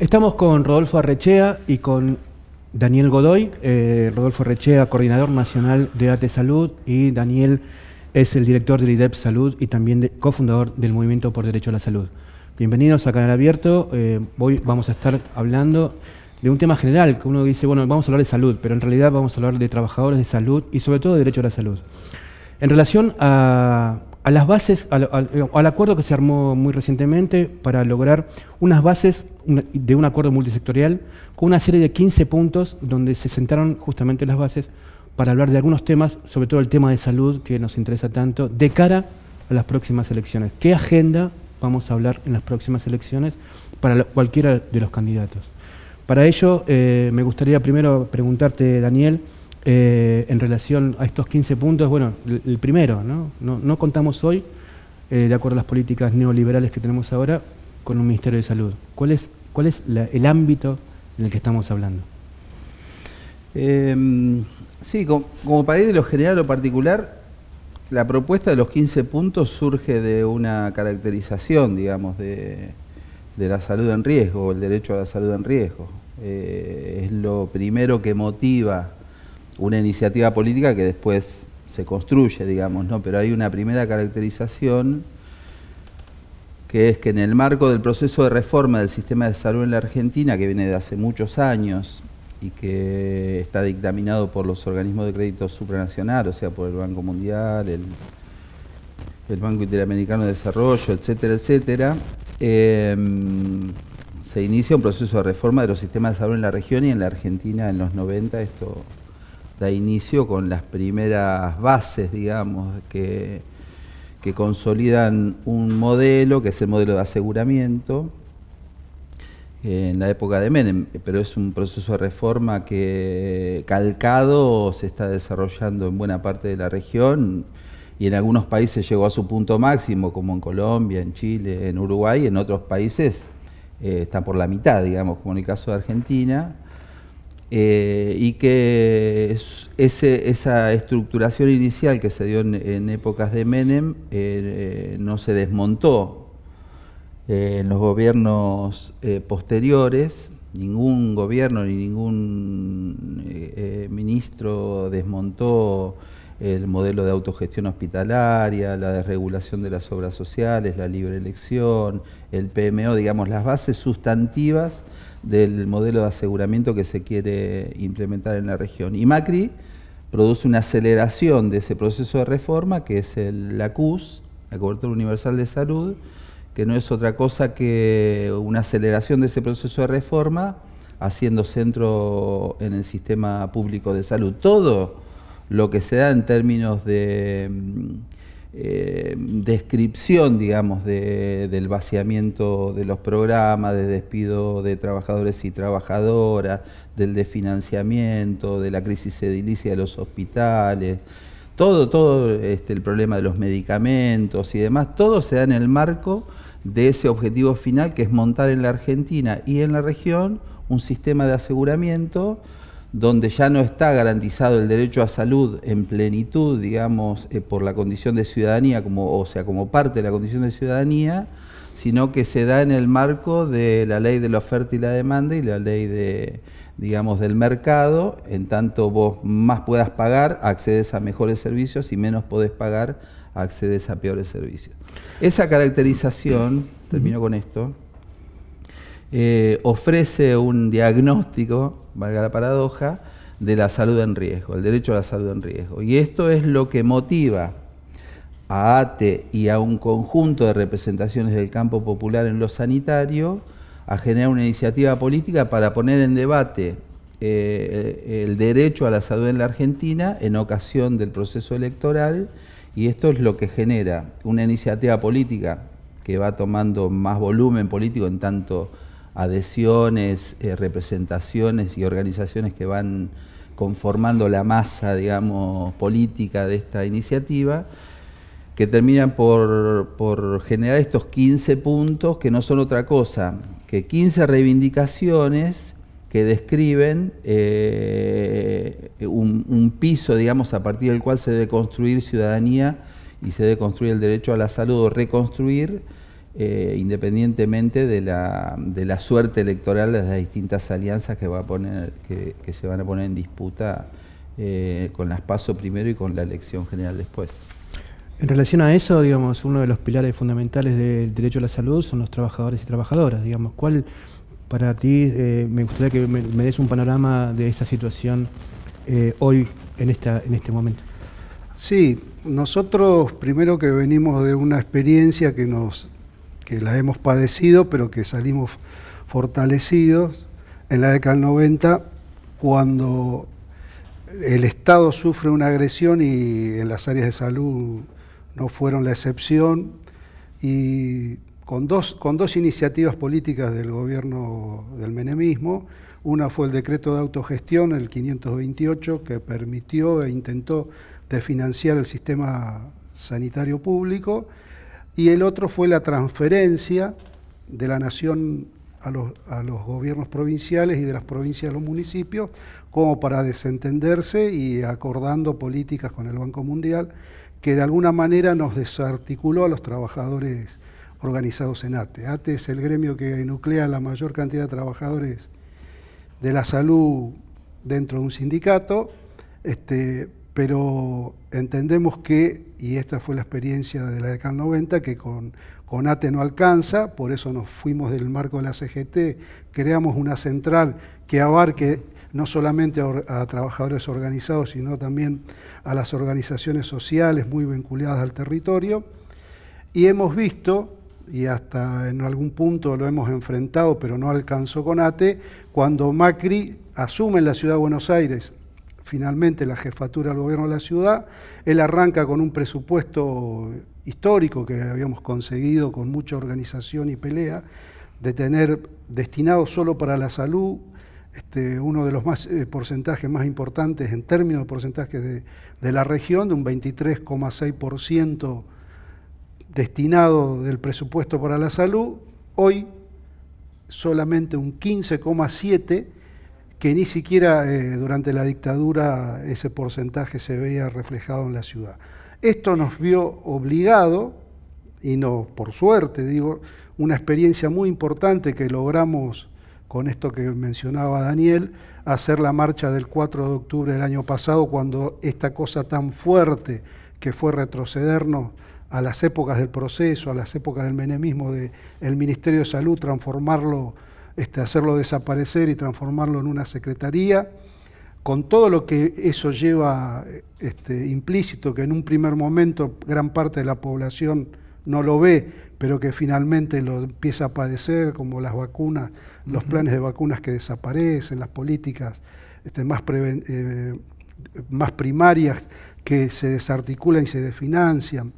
Estamos con Rodolfo Arrechea y con Daniel Godoy. Eh, Rodolfo Arrechea, coordinador nacional de Arte Salud, y Daniel es el director del IDEP Salud y también cofundador del Movimiento por Derecho a la Salud. Bienvenidos a Canal Abierto. Eh, hoy vamos a estar hablando de un tema general, que uno dice, bueno, vamos a hablar de salud, pero en realidad vamos a hablar de trabajadores de salud y sobre todo de derecho a la salud. En relación a a las bases, al, acuerdo que se armó muy recientemente para lograr unas bases de un acuerdo multisectorial con una serie de 15 puntos donde se sentaron justamente las bases para hablar de algunos temas, sobre todo el tema de salud que nos interesa tanto, de cara a las próximas elecciones. ¿Qué agenda vamos a hablar en las próximas elecciones para cualquiera de los candidatos? Para ello, eh, me gustaría primero preguntarte, Daniel, eh, en relación a estos 15 puntos, bueno, el, primero, ¿no? ¿no? contamos hoy, eh, de acuerdo a las políticas neoliberales que tenemos ahora, con un Ministerio de Salud. ¿Cuál es, cuál es el ámbito en el que estamos hablando? Em, sí, como, para ir de lo general a lo particular, la propuesta de los 15 puntos surge de una caracterización, digamos, de, de la salud en riesgo, el derecho a la salud en riesgo. Eh, es lo primero que motiva una iniciativa política que después se construye, digamos, ¿no? Pero hay una primera caracterización que es que en el marco del proceso de reforma del sistema de salud en la Argentina, que viene de hace muchos años y que está dictaminado por los organismos de crédito supranacional, o sea, por el Banco Mundial, el, Banco Interamericano de Desarrollo, etcétera, etcétera, em, se inicia un proceso de reforma de los sistemas de salud en la región y en la Argentina en los 90 esto da inicio con las primeras bases, digamos, que, que consolidan un modelo, que es el modelo de aseguramiento, en la época de Menem, pero es un proceso de reforma que calcado se está desarrollando en buena parte de la región y en algunos países llegó a su punto máximo, como en Colombia, en Chile, en Uruguay, en otros países eh, están por la mitad, digamos, como en el caso de Argentina. Eh, y que ese, esa estructuración inicial que se dio en, épocas de Menem eh, eh, no se desmontó en los gobiernos posteriores, ningún gobierno ni ningún ministro desmontó el modelo de autogestión hospitalaria, la desregulación de las obras sociales, la libre elección, el PMO, digamos, las bases sustantivas del modelo de aseguramiento que se quiere implementar en la región. Y Macri produce una aceleración de ese proceso de reforma, que es el, la CUS, la Cobertura Universal de Salud, que no es otra cosa que una aceleración de ese proceso de reforma haciendo centro en el sistema público de salud. Todo lo que se da en términos de eh, descripción, digamos, del vaciamiento de los programas, de despido de trabajadores y trabajadoras, del desfinanciamiento, de la crisis edilicia de los hospitales, todo, todo este, el problema de los medicamentos y demás, todo se da en el marco de ese objetivo final que es montar en la Argentina y en la región un sistema de aseguramiento donde ya no está garantizado el derecho a salud en plenitud, digamos, eh, por la condición de ciudadanía, como, o sea, como parte de la condición de ciudadanía, sino que se da en el marco de la ley de la oferta y la demanda y la ley de, digamos, del mercado, en tanto vos más puedas pagar, accedes a mejores servicios y menos podés pagar, accedes a peores servicios. Esa caracterización, termino con esto, eh, ofrece un diagnóstico, valga la paradoja, de la salud en riesgo, el derecho a la salud en riesgo. Y esto es lo que motiva a ATE y a un conjunto de representaciones del campo popular en lo sanitario a generar una iniciativa política para poner en debate eh, el derecho a la salud en la Argentina en ocasión del proceso electoral y esto es lo que genera una iniciativa política que va tomando más volumen político en tanto adhesiones, eh, representaciones y organizaciones que van conformando la masa, digamos, política de esta iniciativa, que terminan por, generar estos 15 puntos que no son otra cosa que 15 reivindicaciones que describen eh, un, un, piso, digamos, a partir del cual se debe construir ciudadanía y se debe construir el derecho a la salud o reconstruir eh, independientemente de la, de la, suerte electoral de las distintas alianzas que, va a poner, que, se van a poner en disputa eh, con las PASO primero y con la elección general después. En relación a eso, digamos, uno de los pilares fundamentales del derecho a la salud son los trabajadores y trabajadoras, digamos, ¿cuál para ti, eh, me gustaría que me, des un panorama de esa situación hoy, en, esta, en este momento? Sí, nosotros primero que venimos de una experiencia que nos que la hemos padecido, pero que salimos fortalecidos. En la década del 90, cuando el Estado sufre una agresión y en las áreas de salud no fueron la excepción, y con dos, con dos iniciativas políticas del gobierno del menemismo, una fue el decreto de autogestión, el 528, que permitió e intentó desfinanciar el sistema sanitario público, y el otro fue la transferencia de la nación a los, gobiernos provinciales y de las provincias a los municipios, como para desentenderse y acordando políticas con el Banco Mundial, que de alguna manera nos desarticuló a los trabajadores organizados en ATE. ATE es el gremio que nuclea la mayor cantidad de trabajadores de la salud dentro de un sindicato, este, pero entendemos que, y esta fue la experiencia de la década 90, que con, ATE no alcanza, por eso nos fuimos del marco de la CGT, creamos una central que abarque no solamente a, a trabajadores organizados, sino también a las organizaciones sociales muy vinculadas al territorio, y hemos visto y hasta en algún punto lo hemos enfrentado, pero no alcanzó con ATE, cuando Macri asume en la ciudad de Buenos Aires finalmente la jefatura del gobierno de la ciudad. Él arranca con un presupuesto histórico que habíamos conseguido con mucha organización y pelea, de tener destinado solo para la salud este, uno de los más, eh, porcentajes más importantes en términos de porcentaje de, la región, de un 23,6% destinado del presupuesto para la salud, hoy solamente un 15,7% que ni siquiera eh, durante la dictadura ese porcentaje se veía reflejado en la ciudad. Esto nos vio obligado, y no por suerte, digo, una experiencia muy importante que logramos con esto que mencionaba Daniel, hacer la marcha del 4 de octubre del año pasado, cuando esta cosa tan fuerte que fue retrocedernos a las épocas del proceso, a las épocas del menemismo del Ministerio de Salud, transformarlo este, hacerlo desaparecer y transformarlo en una secretaría, con todo lo que eso lleva este, implícito, que en un primer momento gran parte de la población no lo ve, pero que finalmente lo empieza a padecer, como las vacunas, los planes de vacunas que desaparecen, las políticas este, más, eh, más primarias que se desarticulan y se desfinancian.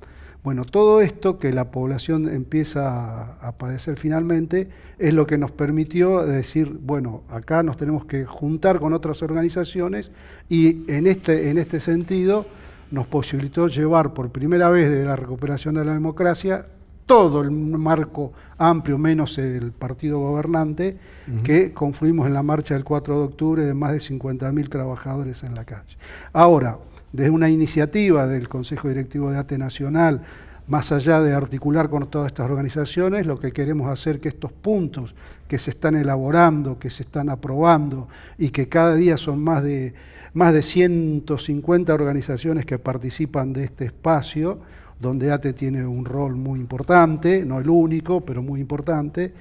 Bueno, todo esto que la población empieza a, padecer finalmente es lo que nos permitió decir, bueno, acá nos tenemos que juntar con otras organizaciones y en este, en este sentido nos posibilitó llevar por primera vez desde la recuperación de la democracia todo el marco amplio, menos el partido gobernante, que confluimos en la marcha del 4 de octubre de más de 50.000 trabajadores en la calle. Ahora, desde una iniciativa del Consejo Directivo de ATE Nacional, más allá de articular con todas estas organizaciones, lo que queremos hacer que estos puntos que se están elaborando, que se están aprobando y que cada día son más de, más de 150 organizaciones que participan de este espacio, donde ATE tiene un rol muy importante, no el único, pero muy importante,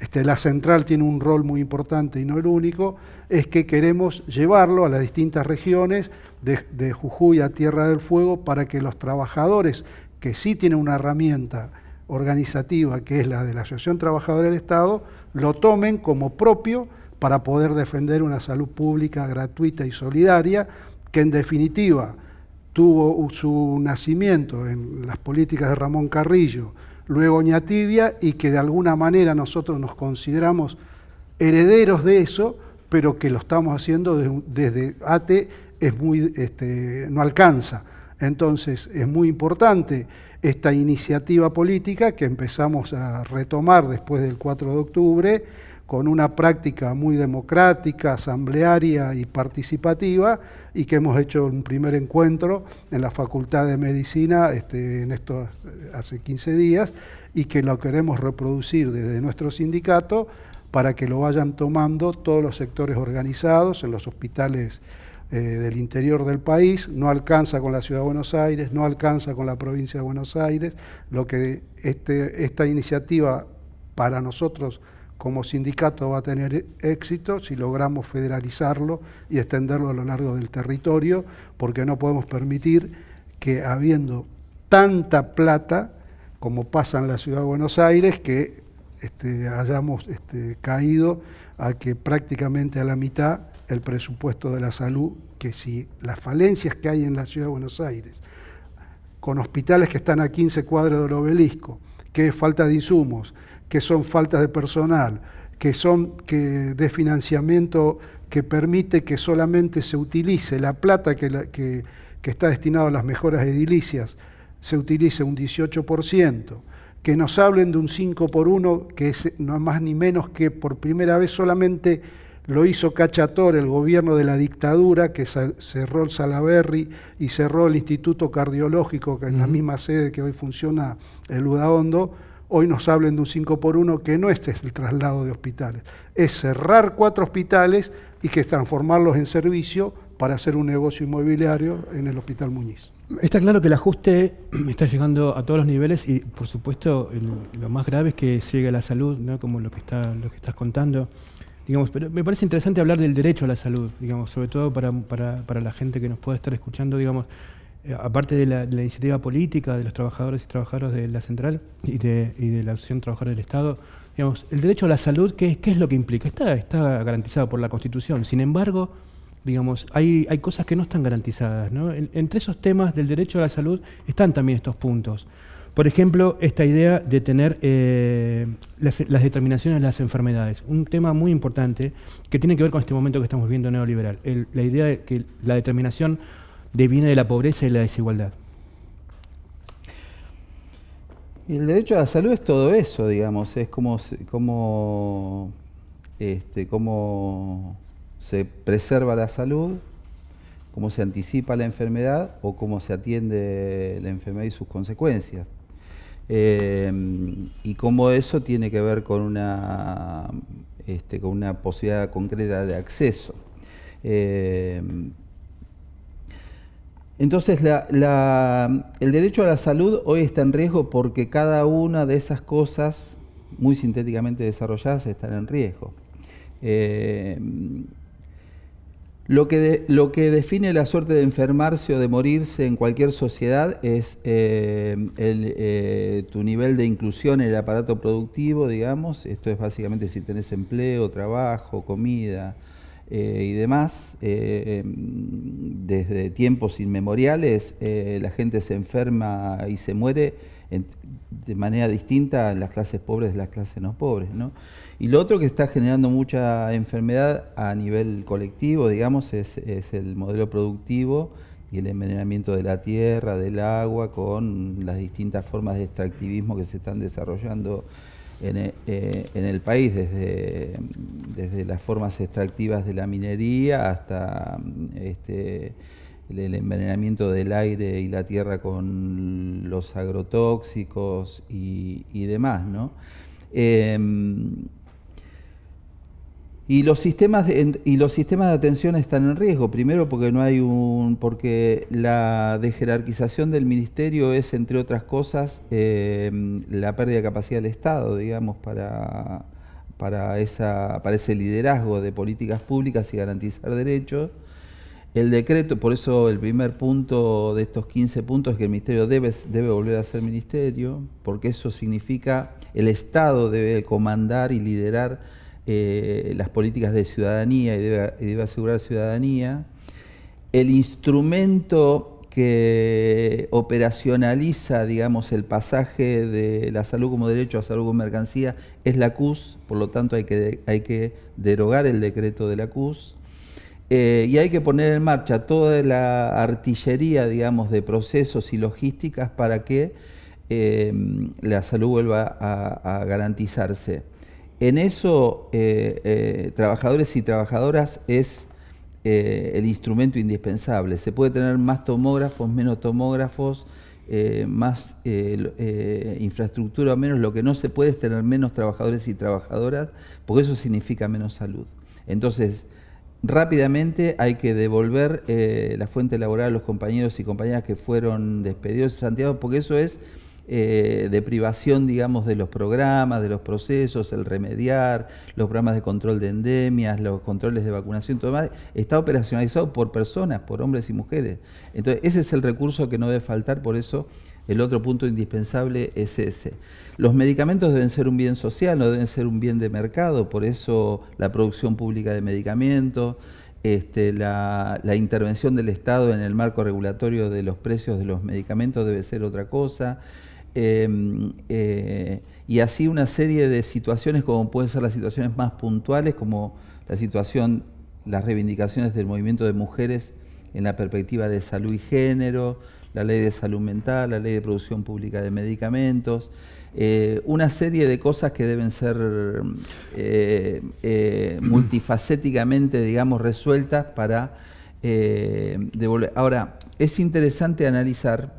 este, la central tiene un rol muy importante y no el único, es que queremos llevarlo a las distintas regiones de, Jujuy a Tierra del Fuego para que los trabajadores, que sí tienen una herramienta organizativa, que es la de la Asociación Trabajadora del Estado, lo tomen como propio para poder defender una salud pública gratuita y solidaria, que en definitiva tuvo su nacimiento en las políticas de Ramón Carrillo, luego Ñatibia y que de alguna manera nosotros nos consideramos herederos de eso, pero que lo estamos haciendo desde, desde ATE muy, este, no alcanza. Entonces es muy importante esta iniciativa política que empezamos a retomar después del 4 de octubre con una práctica muy democrática, asamblearia y participativa, y que hemos hecho un primer encuentro en la Facultad de Medicina este, en estos, hace 15 días, y que lo queremos reproducir desde nuestro sindicato para que lo vayan tomando todos los sectores organizados en los hospitales eh, del interior del país, no alcanza con la ciudad de Buenos Aires, no alcanza con la provincia de Buenos Aires, lo que este, esta iniciativa para nosotros como sindicato va a tener éxito si logramos federalizarlo y extenderlo a lo largo del territorio, porque no podemos permitir que habiendo tanta plata como pasa en la ciudad de Buenos Aires, que este, hayamos este, caído a que prácticamente a la mitad el presupuesto de la salud, que si las falencias que hay en la ciudad de Buenos Aires, con hospitales que están a 15 cuadros del obelisco, que falta de insumos, que son faltas de personal, que son que de financiamiento que permite que solamente se utilice la plata que, que, que está destinada a las mejoras edilicias, se utilice un 18%, que nos hablen de un 5 por 1, que es no más ni menos que por primera vez solamente lo hizo Cachator, el gobierno de la dictadura, que cerró el Salaberry y cerró el Instituto Cardiológico, que en la misma sede que hoy funciona el Hondo Hoy nos hablen de un 5 por 1 que no este es el traslado de hospitales. Es cerrar cuatro hospitales y que es transformarlos en servicio para hacer un negocio inmobiliario en el Hospital Muñiz. Está claro que el ajuste está llegando a todos los niveles y por supuesto lo más grave es que llega la salud, ¿no? como lo que, está, lo que estás contando. Digamos, me parece interesante hablar del derecho a la salud, digamos, sobre todo para, la gente que nos pueda estar escuchando, digamos, eh, aparte de la, iniciativa política de los trabajadores y trabajadoras de la central y de, y de la Asociación de del Estado, digamos, el derecho a la salud, ¿qué, qué es lo que implica? Está, está garantizado por la Constitución, sin embargo, digamos, hay, hay cosas que no están garantizadas, entre esos temas del derecho a la salud están también estos puntos. Por ejemplo, esta idea de tener eh, las, determinaciones de las enfermedades. Un tema muy importante que tiene que ver con este momento que estamos viendo neoliberal. la idea de que la determinación deviene de la pobreza y la desigualdad. el derecho a la salud es todo eso, digamos. Es este, cómo se preserva la salud cómo se anticipa la enfermedad o cómo se atiende la enfermedad y sus consecuencias. Em, y cómo eso tiene que ver con una, este, con una posibilidad concreta de acceso. Em, entonces, el derecho a la salud hoy está en riesgo porque cada una de esas cosas muy sintéticamente desarrolladas están en riesgo. Em, lo que, define la suerte de enfermarse o de morirse en cualquier sociedad es eh, eh, tu nivel de inclusión en el aparato productivo, digamos. Esto es básicamente si tenés empleo, trabajo, comida eh, y demás. Em, desde tiempos inmemoriales la gente se enferma y se muere de manera distinta a las clases pobres de las clases no pobres. Y lo otro que está generando mucha enfermedad a nivel colectivo, digamos, es, el modelo productivo y el envenenamiento de la tierra, del agua, con las distintas formas de extractivismo que se están desarrollando en eh, eh, el, país, desde, las formas extractivas de la minería hasta este, el envenenamiento del aire y la tierra con los agrotóxicos y, demás, ¿no? Em, y los, sistemas de, y los sistemas de atención están en riesgo, primero porque no hay un. porque la desjerarquización del ministerio es, entre otras cosas, em, la pérdida de capacidad del Estado, digamos, para, para, esa, para ese liderazgo de políticas públicas y garantizar derechos. El decreto, por eso el primer punto de estos 15 puntos es que el ministerio debe, debe volver a ser ministerio, porque eso significa el Estado debe comandar y liderar eh, las políticas de ciudadanía y debe, asegurar ciudadanía. El instrumento que operacionaliza, digamos, el pasaje de la salud como derecho a salud como mercancía es la CUS, por lo tanto hay que, hay que derogar el decreto de la CUS. Eh, y hay que poner en marcha toda la artillería, digamos, de procesos y logísticas para que eh, la salud vuelva a, garantizarse. En eso, eh, trabajadores y trabajadoras es el instrumento indispensable. Se puede tener más tomógrafos, menos tomógrafos, más infraestructura o menos. Lo que no se puede es tener menos trabajadores y trabajadoras, porque eso significa menos salud. Entonces, Rápidamente hay que devolver eh, la fuente laboral a los compañeros y compañeras que fueron despedidos de Santiago, porque eso es eh, deprivación, de privación, digamos, de los programas, de los procesos, el remediar, los programas de control de endemias, los controles de vacunación, todo más, está operacionalizado por personas, por hombres y mujeres. Entonces, ese es el recurso que no debe faltar, por eso el otro punto indispensable es ese. Los medicamentos deben ser un bien social, no deben ser un bien de mercado, por eso la producción pública de medicamentos, este, la, intervención del Estado en el marco regulatorio de los precios de los medicamentos debe ser otra cosa. Em, eh, y así una serie de situaciones como pueden ser las situaciones más puntuales, como la situación, las reivindicaciones del movimiento de mujeres en la perspectiva de salud y género, la ley de salud mental, la ley de producción pública de medicamentos, eh, una serie de cosas que deben ser eh, eh, multifacéticamente, digamos, resueltas para devolver. Ahora, es interesante analizar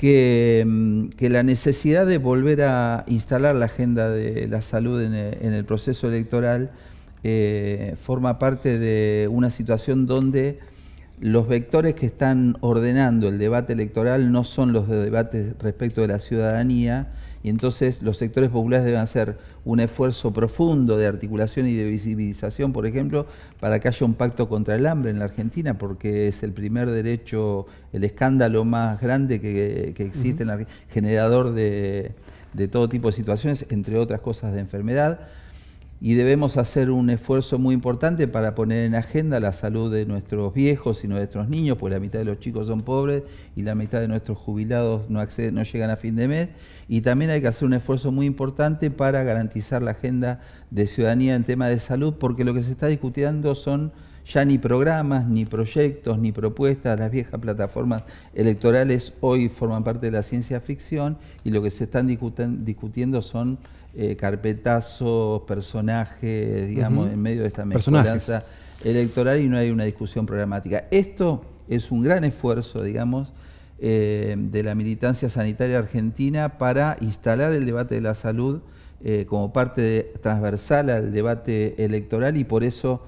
mm, que, la necesidad de volver a instalar la agenda de la salud en el proceso electoral forma parte de una situación donde los vectores que están ordenando el debate electoral no son los de debates respecto de la ciudadanía y entonces los sectores populares deben hacer un esfuerzo profundo de articulación y de visibilización, por ejemplo, para que haya un pacto contra el hambre en la Argentina, porque es el primer derecho, el escándalo más grande que, existe, en la, generador de, de todo tipo de situaciones, entre otras cosas de enfermedad y debemos hacer un esfuerzo muy importante para poner en agenda la salud de nuestros viejos y nuestros niños, porque la mitad de los chicos son pobres y la mitad de nuestros jubilados no, acceden, no llegan a fin de mes. Y también hay que hacer un esfuerzo muy importante para garantizar la agenda de ciudadanía en tema de salud, porque lo que se está discutiendo son ya ni programas, ni proyectos, ni propuestas, las viejas plataformas electorales hoy forman parte de la ciencia ficción y lo que se están discutiendo son eh, carpetazos, personajes, digamos, en medio de esta mezcolanza electoral y no hay una discusión programática. Esto es un gran esfuerzo, digamos, eh, de la militancia sanitaria argentina para instalar el debate de la salud eh, como parte transversal al debate electoral y por eso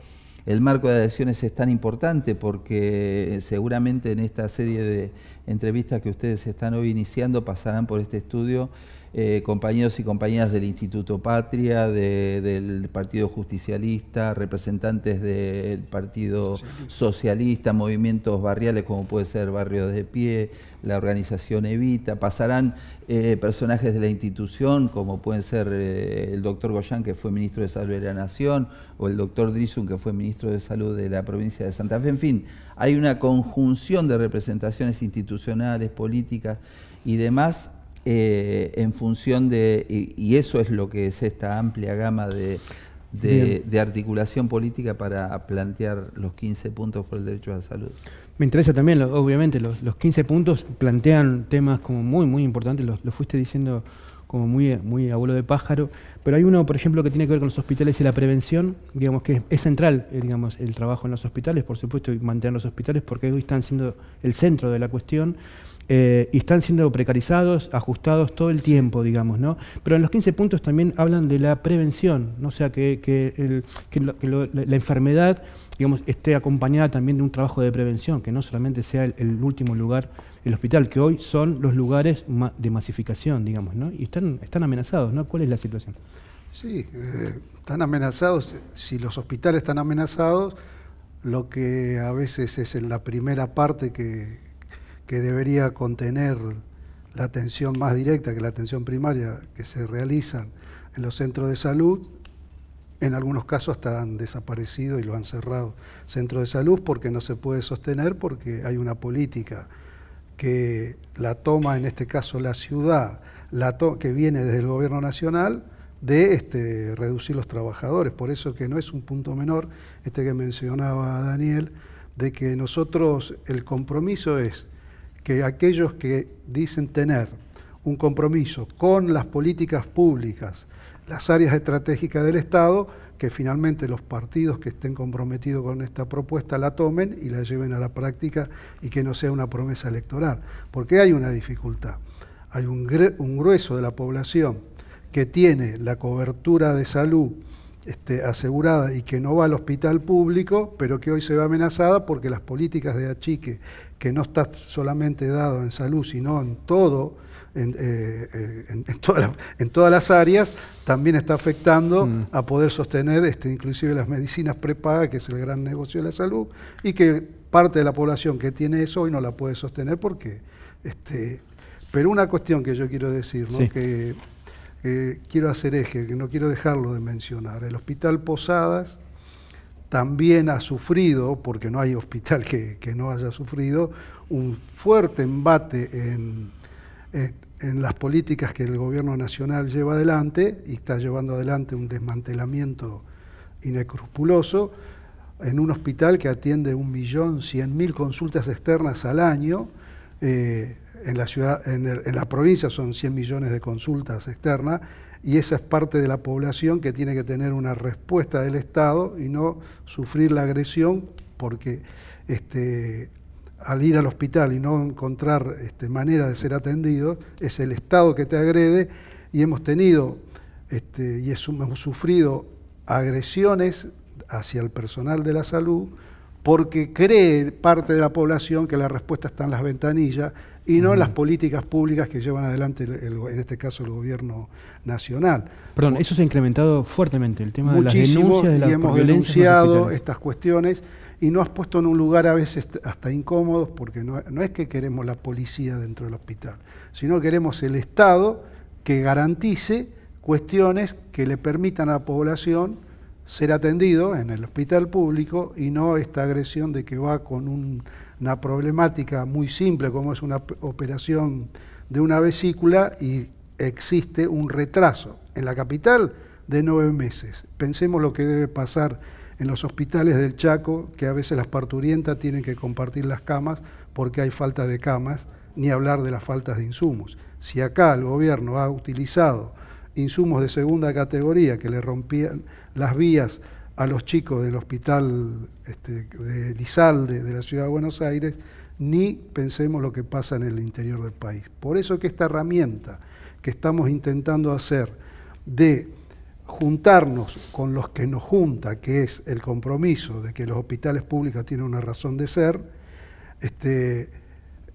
el marco de adhesiones es tan importante porque seguramente en esta serie de entrevistas que ustedes están hoy iniciando pasarán por este estudio eh, compañeros y compañeras del Instituto Patria, del Partido Justicialista, representantes del Partido Socialista, movimientos barriales como puede ser Barrio de Pie, la organización Evita, pasarán eh, personajes de la institución como pueden ser eh, el doctor Goyán, que fue ministro de Salud de la Nación, o el doctor Drizun, que fue ministro de Salud de la provincia de Santa Fe. En fin, hay una conjunción de representaciones institucionales, políticas y demás eh, en función de, y, eso es lo que es esta amplia gama de, articulación política para plantear los 15 puntos por el derecho a la salud. Me interesa también, obviamente, los, 15 puntos plantean temas como muy, muy importantes, lo, fuiste diciendo como muy, muy abuelo de pájaro, pero hay uno, por ejemplo, que tiene que ver con los hospitales y la prevención, digamos que es central, eh, digamos, el trabajo en los hospitales, por supuesto, y mantener los hospitales, porque hoy están siendo el centro de la cuestión, eh, y están siendo precarizados, ajustados todo el tiempo, digamos, ¿no? Pero en los 15 puntos también hablan de la prevención, ¿no? o sea, que, la enfermedad digamos, esté acompañada también de un trabajo de prevención, que no solamente sea el, último lugar, el hospital, que hoy son los lugares de masificación, digamos, ¿no? Y están, están amenazados, ¿no? ¿Cuál es la situación? Sí, eh, están amenazados, si los hospitales están amenazados, lo que a veces es en la primera parte que, que debería contener la atención más directa, que la atención primaria que se realizan en los centros de salud, en algunos casos hasta han desaparecido y lo han cerrado. Centro de salud porque no se puede sostener, porque hay una política que la toma, en este caso la ciudad, la que viene desde el gobierno nacional, de este, reducir los trabajadores. Por eso que no es un punto menor, este que mencionaba Daniel, de que nosotros el compromiso es que aquellos que dicen tener un compromiso con las políticas públicas, las áreas estratégicas del Estado, que finalmente los partidos que estén comprometidos con esta propuesta la tomen y la lleven a la práctica y que no sea una promesa electoral, porque hay una dificultad. Hay un, grueso de la población que tiene la cobertura de salud este, asegurada y que no va al hospital público, pero que hoy se ve amenazada porque las políticas de achique que no está solamente dado en salud, sino en todo, en, eh, eh, en, todas las áreas, también está afectando mm. a poder sostener este, inclusive las medicinas prepagas, que es el gran negocio de la salud, y que parte de la población que tiene eso hoy no la puede sostener porque... Este, pero una cuestión que yo quiero decir, que eh, quiero hacer eje, que no quiero dejarlo de mencionar, el Hospital Posadas también ha sufrido, porque no hay hospital que, no haya sufrido, un fuerte embate en, las políticas que el gobierno nacional lleva adelante y está llevando adelante un desmantelamiento inescrupuloso en un hospital que atiende 1.100.000 consultas externas al año. Eh, en, la ciudad, en la provincia son 100 millones de consultas externas y esa es parte de la población que tiene que tener una respuesta del Estado y no sufrir la agresión porque este, al ir al hospital y no encontrar este, manera de ser atendido, es el Estado que te agrede y hemos tenido este, y hemos sufrido agresiones hacia el personal de la salud, porque cree parte de la población que la respuesta está en las ventanillas y no en las políticas públicas que llevan adelante, en este caso, el gobierno nacional. Perdón, eso se ha incrementado fuertemente, el tema de las denuncias, de la y hemos denunciado estas cuestiones y nos has puesto en un lugar a veces hasta incómodos, porque no, no es que queremos la policía dentro del hospital, sino queremos el Estado que garantice cuestiones que le permitan a la población ser atendido en el hospital público y no esta agresión de que va con una problemática muy simple como es una operación de una vesícula y existe un retraso en la capital de nueve meses. Pensemos lo que debe pasar en los hospitales del Chaco, que a veces las parturientas tienen que compartir las camas porque hay falta de camas, ni hablar de las faltas de insumos. Si acá el gobierno ha utilizado insumos de segunda categoría que le rompían las vías a los chicos del hospital este, de Lizalde de la Ciudad de Buenos Aires, ni pensemos lo que pasa en el interior del país. Por eso que esta herramienta que estamos intentando hacer de juntarnos con los que nos junta, que es el compromiso de que los hospitales públicos tienen una razón de ser, este,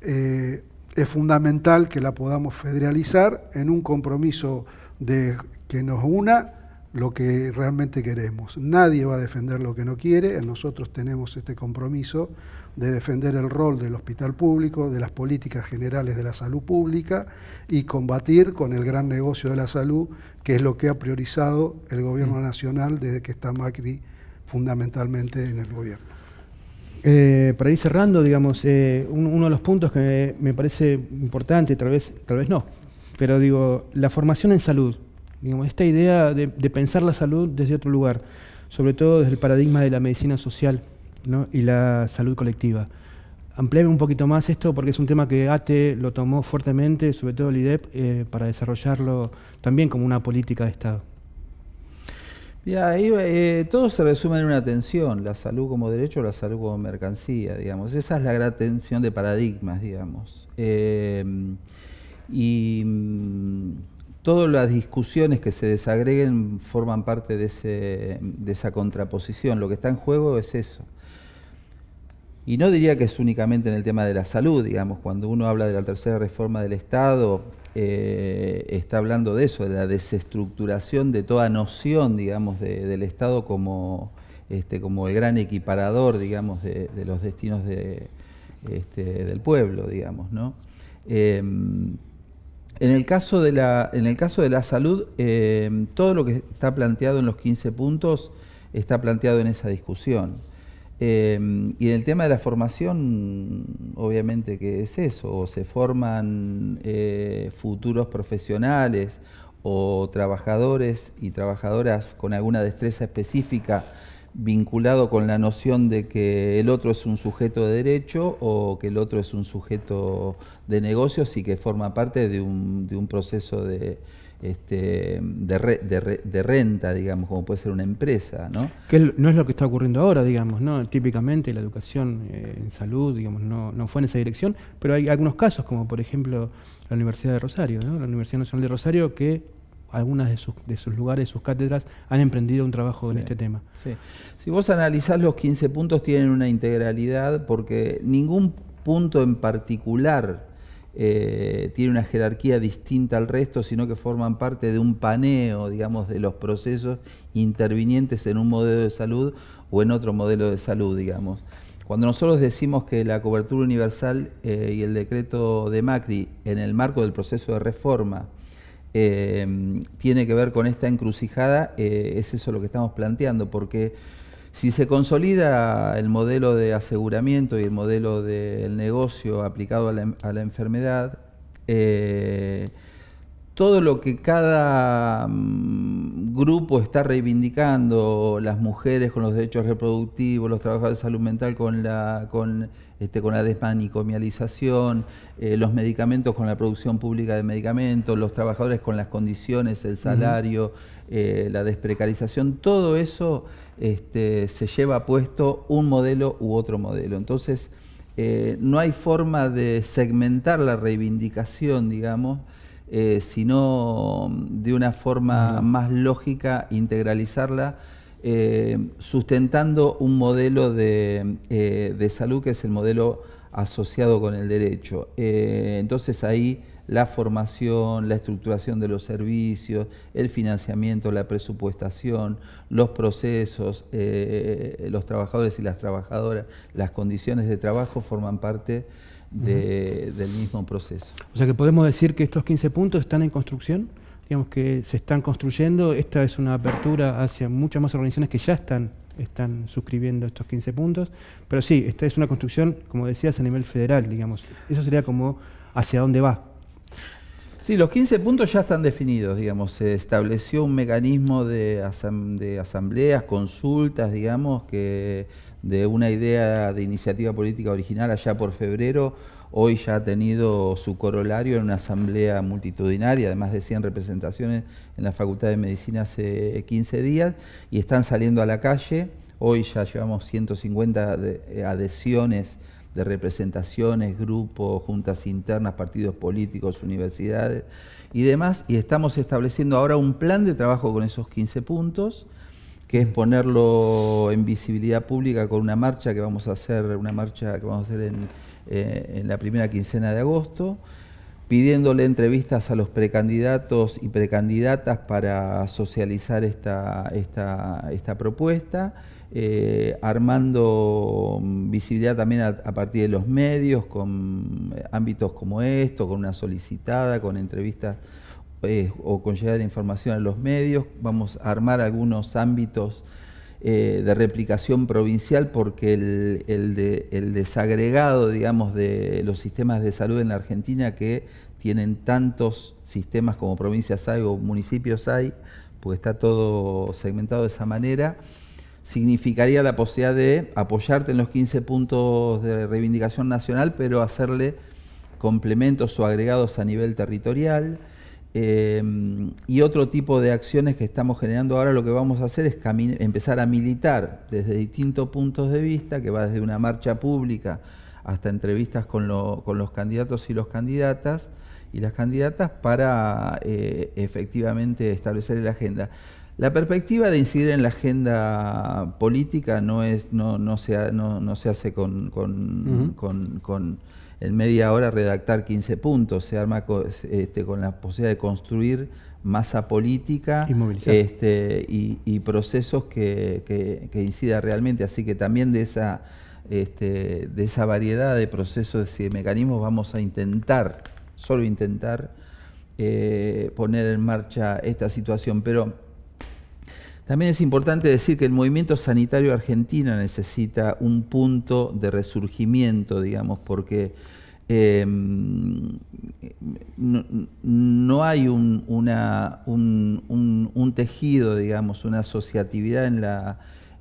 eh, es fundamental que la podamos federalizar en un compromiso de, que nos una lo que realmente queremos. Nadie va a defender lo que no quiere, nosotros tenemos este compromiso de defender el rol del hospital público, de las políticas generales de la salud pública y combatir con el gran negocio de la salud, que es lo que ha priorizado el gobierno mm. nacional desde que está Macri fundamentalmente en el gobierno. Eh, para ir cerrando, digamos, eh, uno de los puntos que me parece importante, tal vez, tal vez no, pero digo, la formación en salud, esta idea de, pensar la salud desde otro lugar, sobre todo desde el paradigma de la medicina social y la salud colectiva. amplíe un poquito más esto porque es un tema que ATE lo tomó fuertemente, sobre todo el IDEP, eh, para desarrollarlo también como una política de Estado. Eh, todo se resume en una tensión, la salud como derecho, o la salud como mercancía, digamos. Esa es la gran tensión de paradigmas, digamos. Eh, y mm, todas las discusiones que se desagreguen forman parte de, esa contraposición. Lo que está en juego es eso. Y no diría que es únicamente en el tema de la salud, digamos, cuando uno habla de la tercera reforma del Estado, eh, está hablando de eso, de la desestructuración de toda noción, digamos, del Estado como, este, como el gran equiparador, digamos, de, los destinos este, del pueblo, digamos, ¿no? Eh, en el caso de la, salud, eh, todo lo que está planteado en los 15 puntos está planteado en esa discusión. Eh, y en el tema de la formación, obviamente que es eso, o se forman eh, futuros profesionales o trabajadores y trabajadoras con alguna destreza específica vinculado con la noción de que el otro es un sujeto de derecho o que el otro es un sujeto de negocios y que forma parte de un, proceso de, este, de, renta, digamos, como puede ser una empresa, ¿no? Que no es lo que está ocurriendo ahora, digamos, ¿no? Típicamente la educación eh, en salud, digamos, no, fue en esa dirección, pero hay algunos casos, como por ejemplo la Universidad de Rosario, La Universidad Nacional de Rosario, que algunas de sus, de sus lugares, sus cátedras, han emprendido un trabajo en este tema. Si vos analizás los 15 puntos, tienen una integralidad porque ningún punto en particular eh, tiene una jerarquía distinta al resto, sino que forman parte de un paneo, digamos, de los procesos intervinientes en un modelo de salud o en otro modelo de salud, digamos. Cuando nosotros decimos que la cobertura universal eh, y el decreto de Macri en el marco del proceso de reforma Em, tiene que ver con esta encrucijada, eh, es eso lo que estamos planteando, porque si se consolida el modelo de aseguramiento y el modelo del negocio aplicado a la, enfermedad, eh, todo lo que cada mm, grupo está reivindicando, las mujeres con los derechos reproductivos, los trabajadores de salud mental con la, con, este, la desmanicomialización, eh, los medicamentos con la producción pública de medicamentos, los trabajadores con las condiciones, el salario, eh, la desprecarización, todo eso este, se lleva puesto un modelo u otro modelo. Entonces, eh, no hay forma de segmentar la reivindicación, digamos, eh, sino mm, de una forma más lógica integralizarla, eh, sustentando un modelo de, eh, de, salud que es el modelo asociado con el derecho. entonces ahí la formación, la estructuración de los servicios, el financiamiento, la presupuestación, los procesos, los trabajadores y las trabajadoras, las condiciones de trabajo forman parte del mismo proceso. O sea que podemos decir que estos 15 puntos están en construcción, digamos que se están construyendo, esta es una apertura hacia muchas más organizaciones que ya están están suscribiendo estos 15 puntos, pero sí, esta es una construcción, como decías, a nivel federal, digamos. Eso sería como hacia dónde va. Sí, los 15 puntos ya están definidos, digamos. Se estableció un mecanismo de asambleas, consultas, digamos, que de una idea de iniciativa política original allá por febrero, hoy ya ha tenido su corolario en una asamblea multitudinaria, además de 100 representaciones en la Facultad de Medicina hace 15 días, y están saliendo a la calle. Hoy ya llevamos 150 eh, adhesiones de representaciones, grupos, juntas internas, partidos políticos, universidades y demás, y estamos estableciendo ahora un plan de trabajo con esos 15 puntos que es ponerlo en visibilidad pública con una marcha que vamos a hacer, una marcha que vamos a hacer en, eh, la primera quincena de agosto, pidiéndole entrevistas a los precandidatos y precandidatas para socializar esta, esta, propuesta. Eh, armando visibilidad también a, partir de los medios, con eh, ámbitos como esto, con una solicitada, con entrevistas eh, o con llegar información a los medios, vamos a armar algunos ámbitos eh, de replicación provincial porque el, desagregado, digamos, de los sistemas de salud en la Argentina que tienen tantos sistemas como provincias hay o municipios hay, porque está todo segmentado de esa manera, significaría la posibilidad de apoyarte en los 15 puntos de reivindicación nacional, pero hacerle complementos o agregados a nivel territorial, Em, y otro tipo de acciones que estamos generando ahora, lo que vamos a hacer es empezar a militar desde distintos puntos de vista, que va desde una marcha pública hasta entrevistas con, los candidatos y los candidatas y las candidatas para eh, efectivamente establecer la agenda. La perspectiva de incidir en la agenda política no, es, no, no, se, no, se hace con en media hora redactar 15 puntos, se arma este, con, la posibilidad de construir masa política y, este, y, procesos que, que, incida realmente. Así que también de esa, este, de esa variedad de procesos y mecanismos vamos a intentar, solo intentar, eh, poner en marcha esta situación. Pero también es importante decir que el movimiento sanitario argentino necesita un punto de resurgimiento, digamos, porque em, no, hay un, tejido, digamos, una asociatividad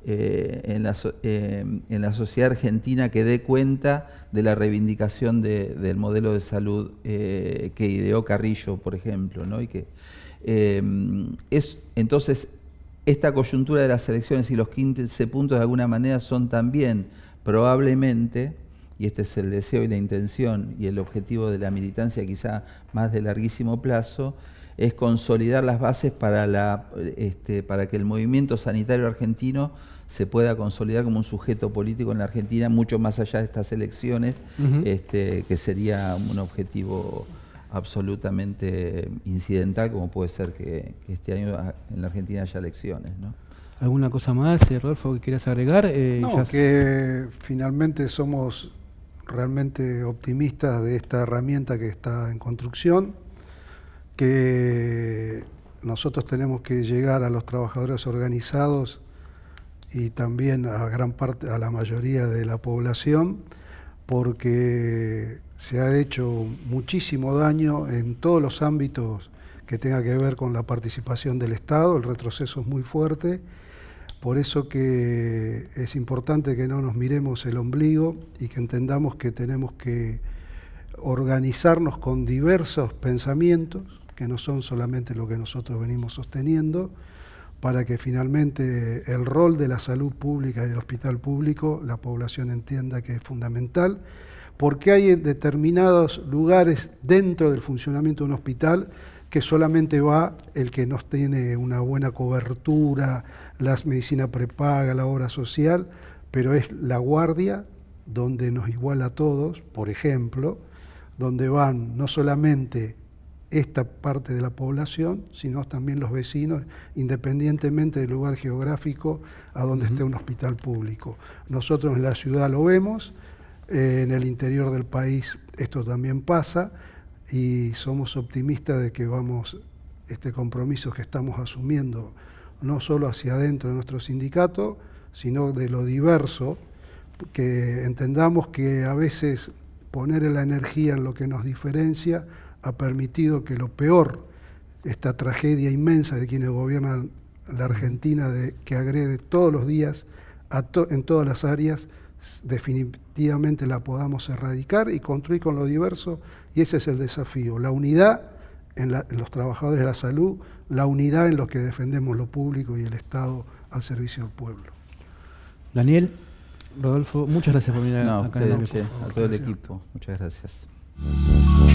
eh, em, en la, sociedad argentina que dé cuenta de la reivindicación del modelo de salud eh, que ideó Carrillo, por ejemplo, ¿no? Y que, em, es, entonces esta coyuntura de las elecciones y los 15 puntos de alguna manera son también probablemente, y este es el deseo y la intención y el objetivo de la militancia quizá más de larguísimo plazo, es consolidar las bases para, la, este, para que el movimiento sanitario argentino se pueda consolidar como un sujeto político en la Argentina, mucho más allá de estas elecciones, este, que sería un objetivo absolutamente incidental como puede ser que, este año en la Argentina haya elecciones. ¿Alguna cosa más, eh, Rodolfo, que quieras agregar? Eh, no, que finalmente somos realmente optimistas de esta herramienta que está en construcción, que nosotros tenemos que llegar a los trabajadores organizados y también a gran parte, a la mayoría de la población, porque se ha hecho muchísimo daño en todos los ámbitos que tenga que ver con la participación del Estado, el retroceso es muy fuerte, por eso que es importante que no nos miremos el ombligo y que entendamos que tenemos que organizarnos con diversos pensamientos, que no son solamente lo que nosotros venimos sosteniendo, para que finalmente el rol de la salud pública y del hospital público, la población entienda que es fundamental porque hay determinados lugares dentro del funcionamiento de un hospital que solamente va el que no tiene una buena cobertura, las medicinas prepaga, la obra social, pero es la guardia donde nos iguala a todos, por ejemplo, donde van no solamente esta parte de la población, sino también los vecinos, independientemente del lugar geográfico a donde esté un hospital público. Nosotros en la ciudad lo vemos, en el interior del país esto también pasa y somos optimistas de que vamos, este compromiso que estamos asumiendo, no solo hacia adentro de nuestro sindicato, sino de lo diverso, que entendamos que a veces poner la energía en lo que nos diferencia ha permitido que lo peor, esta tragedia inmensa de quienes gobiernan la Argentina, que agrede todos los días en todas las áreas, definitivamente la podamos erradicar y construir con lo diverso, y ese es el desafío, la unidad en, los trabajadores de la salud, la unidad en los que defendemos lo público y el Estado al servicio del pueblo. Daniel, Rodolfo, muchas gracias por venir a a todo el equipo. Muchas gracias.